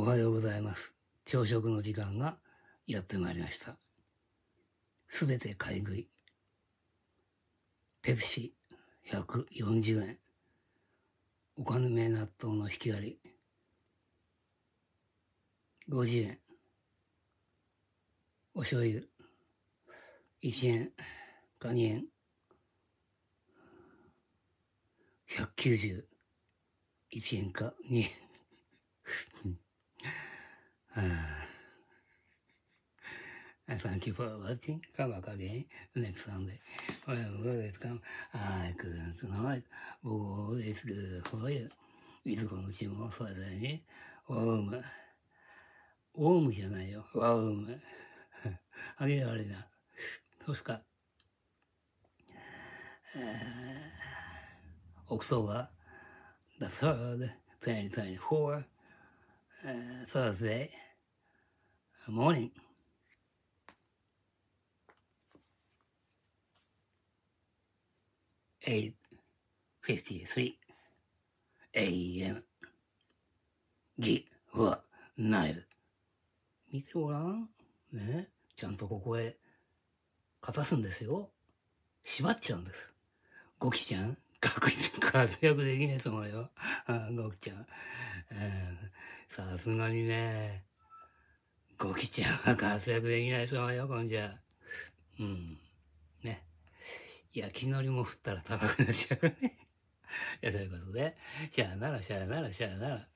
おはようございます。朝食の時間がやってまいりました。すべて買い食い。ペプシ140円。お金目納豆の引き割り。50円。お醤油。1円か2円。191円か2円。Uh, thank you for watching. Come back again next Sunday. When well, it c o m e I couldn't t o n i g h t But i s good for you. いずこの地もそうだね。オウム。オウムじゃないよ。ワウム。あげられな。そうすか。Uh, October the 3rd, 2024, Thursday. Good morning. Eight fifty-three a.m. ぎはナイル。見てごらん。ね。ちゃんとここへ、かたすんですよ。縛っちゃうんです。ゴキちゃん、確実活躍できねえと思うよ。ゴキちゃん。うん。さすがにね、ゴキちゃんは活躍できないそうよ、こんじゃ。うん。ね。焼き海苔も振ったら高くなっちゃうね。いや、そういうことで、しゃあなら、しゃあなら、しゃあなら。